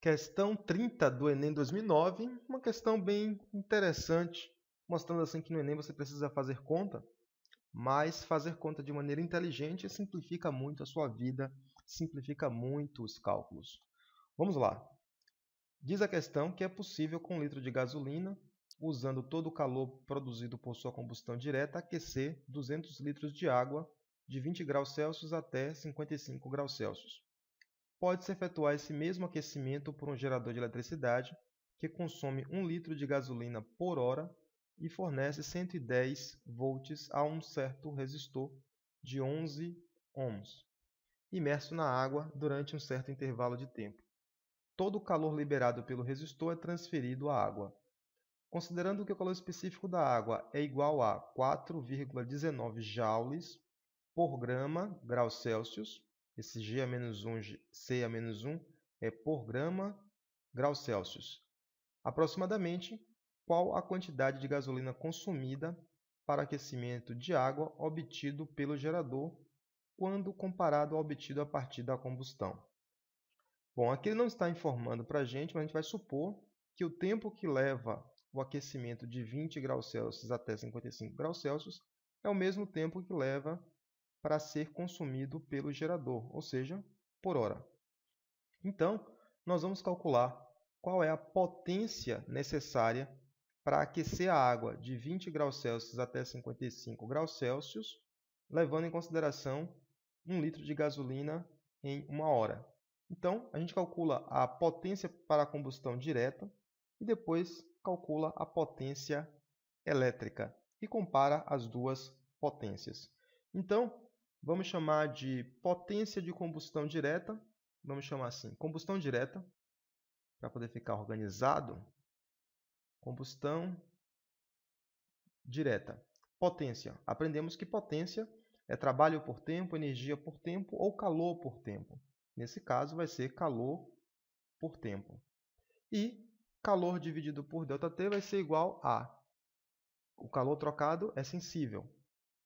Questão 30 do Enem 2009, uma questão bem interessante, mostrando assim que no Enem você precisa fazer conta, mas fazer conta de maneira inteligente simplifica muito a sua vida, simplifica muito os cálculos. Vamos lá. Diz a questão que é possível com um litro de gasolina, usando todo o calor produzido por sua combustão direta, aquecer 200 litros de água de 20 graus Celsius até 55 graus Celsius pode-se efetuar esse mesmo aquecimento por um gerador de eletricidade que consome 1 litro de gasolina por hora e fornece 110 volts a um certo resistor de 11 ohms, imerso na água durante um certo intervalo de tempo. Todo o calor liberado pelo resistor é transferido à água. Considerando que o calor específico da água é igual a 4,19 joules por grama, graus Celsius, esse G a menos 1, C a menos 1 é por grama graus Celsius. Aproximadamente, qual a quantidade de gasolina consumida para aquecimento de água obtido pelo gerador quando comparado ao obtido a partir da combustão? Bom, aqui ele não está informando para a gente, mas a gente vai supor que o tempo que leva o aquecimento de 20 graus Celsius até 55 graus Celsius é o mesmo tempo que leva para ser consumido pelo gerador, ou seja, por hora. Então, nós vamos calcular qual é a potência necessária para aquecer a água de 20 graus Celsius até 55 graus Celsius, levando em consideração 1 litro de gasolina em uma hora. Então, a gente calcula a potência para a combustão direta e depois calcula a potência elétrica e compara as duas potências. Então, Vamos chamar de potência de combustão direta. Vamos chamar assim, combustão direta, para poder ficar organizado. Combustão direta. Potência. Aprendemos que potência é trabalho por tempo, energia por tempo ou calor por tempo. Nesse caso, vai ser calor por tempo. E calor dividido por ΔT vai ser igual a... O calor trocado é sensível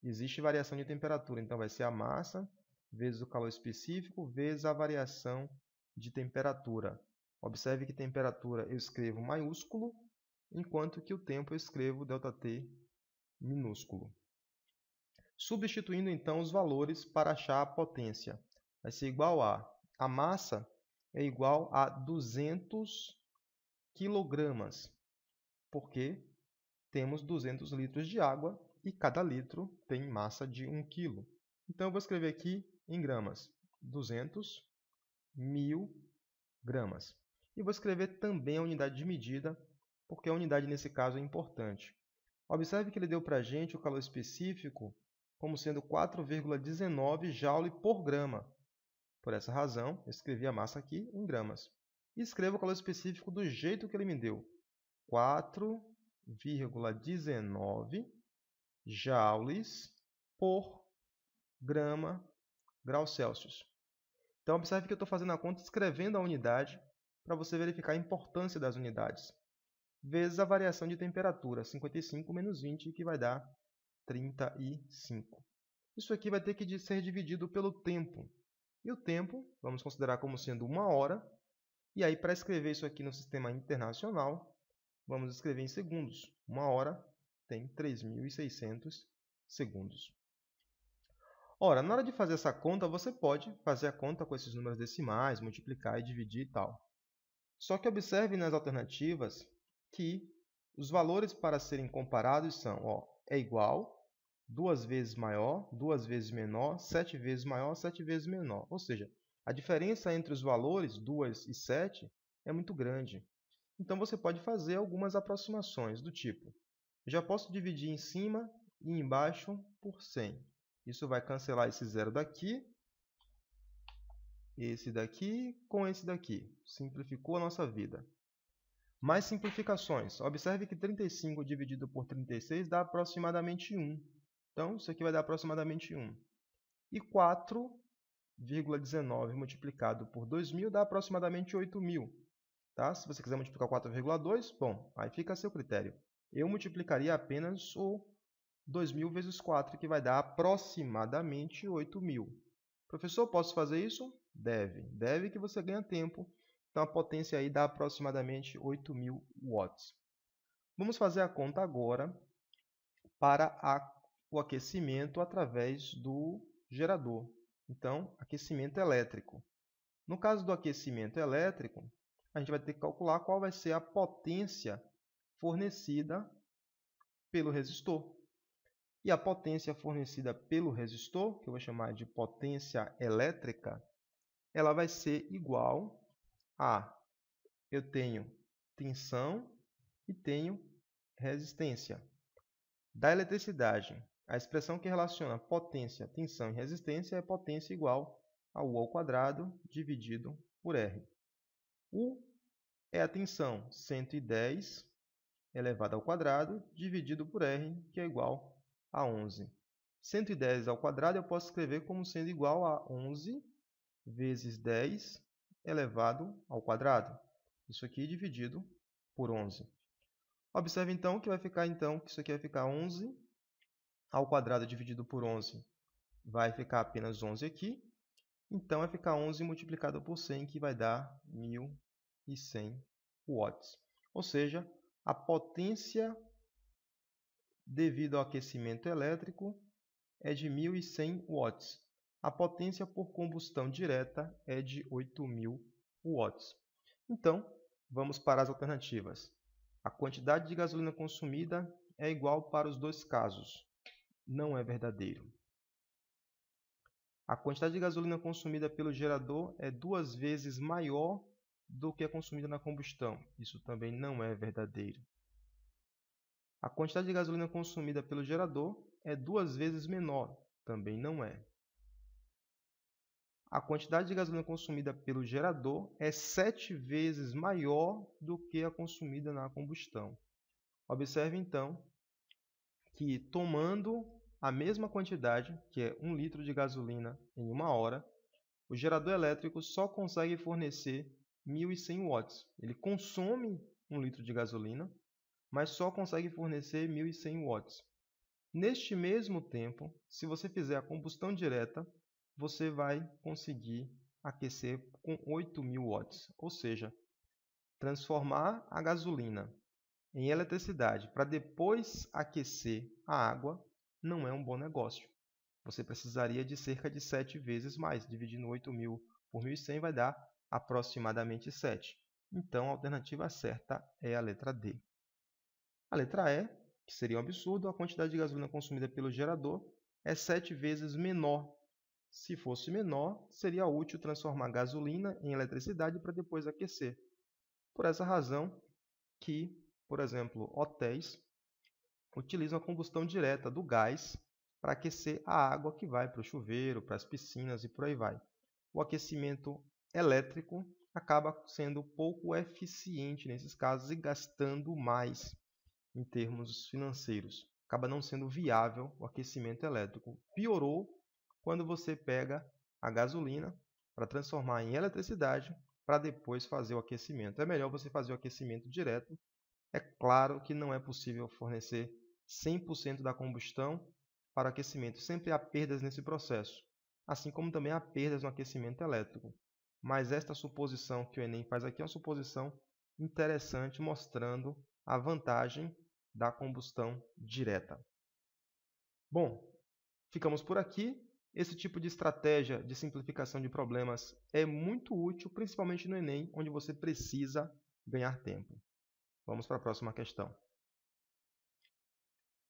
existe variação de temperatura, então vai ser a massa vezes o calor específico vezes a variação de temperatura. Observe que temperatura eu escrevo maiúsculo, enquanto que o tempo eu escrevo ΔT minúsculo. Substituindo então os valores para achar a potência. Vai ser igual a a massa é igual a 200 quilogramas, porque temos 200 litros de água e cada litro tem massa de 1 kg. Então, eu vou escrever aqui em gramas, 200 mil gramas. E vou escrever também a unidade de medida, porque a unidade nesse caso é importante. Observe que ele deu para a gente o calor específico como sendo 4,19 joule por grama. Por essa razão, escrevi a massa aqui em gramas. E escrevo o calor específico do jeito que ele me deu. 4,19 joules por grama graus Celsius. Então, observe que eu estou fazendo a conta escrevendo a unidade para você verificar a importância das unidades, vezes a variação de temperatura, 55 menos 20, que vai dar 35. Isso aqui vai ter que ser dividido pelo tempo. E o tempo, vamos considerar como sendo uma hora. E aí, para escrever isso aqui no sistema internacional, vamos escrever em segundos. Uma hora tem 3.600 segundos. Ora, na hora de fazer essa conta, você pode fazer a conta com esses números decimais, multiplicar e dividir e tal. Só que observe nas alternativas que os valores para serem comparados são ó, é igual, duas vezes maior, duas vezes menor, sete vezes maior, sete vezes menor. Ou seja, a diferença entre os valores 2 e 7 é muito grande. Então você pode fazer algumas aproximações do tipo já posso dividir em cima e embaixo por 100. Isso vai cancelar esse zero daqui, esse daqui com esse daqui. Simplificou a nossa vida. Mais simplificações. Observe que 35 dividido por 36 dá aproximadamente 1. Então, isso aqui vai dar aproximadamente 1. E 4,19 multiplicado por 2.000 dá aproximadamente 8.000. Tá? Se você quiser multiplicar 4,2, bom, aí fica a seu critério eu multiplicaria apenas o 2.000 vezes 4, que vai dar aproximadamente 8.000. Professor, posso fazer isso? Deve. Deve que você ganha tempo. Então, a potência aí dá aproximadamente 8.000 watts. Vamos fazer a conta agora para a, o aquecimento através do gerador. Então, aquecimento elétrico. No caso do aquecimento elétrico, a gente vai ter que calcular qual vai ser a potência fornecida pelo resistor. E a potência fornecida pelo resistor, que eu vou chamar de potência elétrica, ela vai ser igual a eu tenho tensão e tenho resistência. Da eletricidade, a expressão que relaciona potência, tensão e resistência é potência igual a U ao quadrado dividido por R. U é a tensão 110 elevado ao quadrado dividido por r, que é igual a 11. 110 ao quadrado eu posso escrever como sendo igual a 11 vezes 10 elevado ao quadrado. Isso aqui dividido por 11. Observe então que vai ficar então que isso aqui vai ficar 11 ao quadrado dividido por 11. Vai ficar apenas 11 aqui. Então vai ficar 11 multiplicado por 100 que vai dar 1100 watts. Ou seja, a potência devido ao aquecimento elétrico é de 1.100 watts. A potência por combustão direta é de 8.000 watts. Então, vamos para as alternativas. A quantidade de gasolina consumida é igual para os dois casos. Não é verdadeiro. A quantidade de gasolina consumida pelo gerador é duas vezes maior do que é consumida na combustão. Isso também não é verdadeiro. A quantidade de gasolina consumida pelo gerador é duas vezes menor. Também não é. A quantidade de gasolina consumida pelo gerador é sete vezes maior do que a consumida na combustão. Observe então que, tomando a mesma quantidade, que é um litro de gasolina em uma hora, o gerador elétrico só consegue fornecer 1.100 watts. Ele consome um litro de gasolina, mas só consegue fornecer 1.100 watts. Neste mesmo tempo, se você fizer a combustão direta, você vai conseguir aquecer com 8.000 watts, ou seja, transformar a gasolina em eletricidade para depois aquecer a água não é um bom negócio. Você precisaria de cerca de 7 vezes mais, dividindo 8.000 por 1.100 vai dar aproximadamente 7. Então, a alternativa certa é a letra D. A letra E, que seria um absurdo, a quantidade de gasolina consumida pelo gerador é 7 vezes menor. Se fosse menor, seria útil transformar gasolina em eletricidade para depois aquecer. Por essa razão que, por exemplo, hotéis utilizam a combustão direta do gás para aquecer a água que vai para o chuveiro, para as piscinas e por aí vai. O aquecimento elétrico acaba sendo pouco eficiente nesses casos e gastando mais em termos financeiros. Acaba não sendo viável o aquecimento elétrico. Piorou quando você pega a gasolina para transformar em eletricidade para depois fazer o aquecimento. É melhor você fazer o aquecimento direto. É claro que não é possível fornecer 100% da combustão para o aquecimento. Sempre há perdas nesse processo, assim como também há perdas no aquecimento elétrico. Mas esta suposição que o Enem faz aqui é uma suposição interessante, mostrando a vantagem da combustão direta. Bom, ficamos por aqui. Esse tipo de estratégia de simplificação de problemas é muito útil, principalmente no Enem, onde você precisa ganhar tempo. Vamos para a próxima questão.